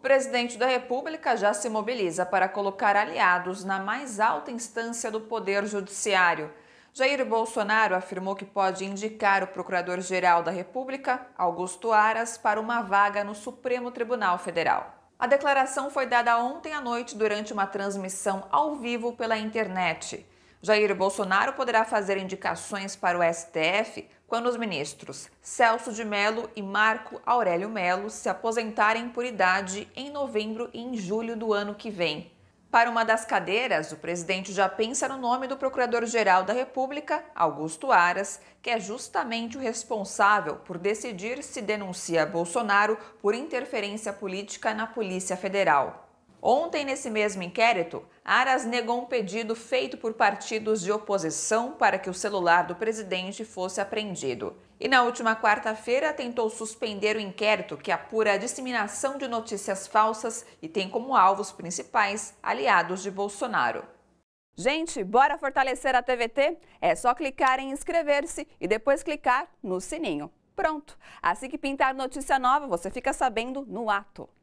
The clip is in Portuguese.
O presidente da República já se mobiliza para colocar aliados na mais alta instância do Poder Judiciário. Jair Bolsonaro afirmou que pode indicar o Procurador-Geral da República, Augusto Aras, para uma vaga no Supremo Tribunal Federal. A declaração foi dada ontem à noite durante uma transmissão ao vivo pela internet. Jair Bolsonaro poderá fazer indicações para o STF quando os ministros Celso de Mello e Marco Aurélio Melo se aposentarem por idade em novembro e em julho do ano que vem. Para uma das cadeiras, o presidente já pensa no nome do Procurador-Geral da República, Augusto Aras, que é justamente o responsável por decidir se denuncia Bolsonaro por interferência política na Polícia Federal. Ontem, nesse mesmo inquérito, Aras negou um pedido feito por partidos de oposição para que o celular do presidente fosse apreendido. E na última quarta-feira tentou suspender o inquérito que apura a disseminação de notícias falsas e tem como alvos principais aliados de Bolsonaro. Gente, bora fortalecer a TVT? É só clicar em inscrever-se e depois clicar no sininho. Pronto! Assim que pintar notícia nova, você fica sabendo no ato.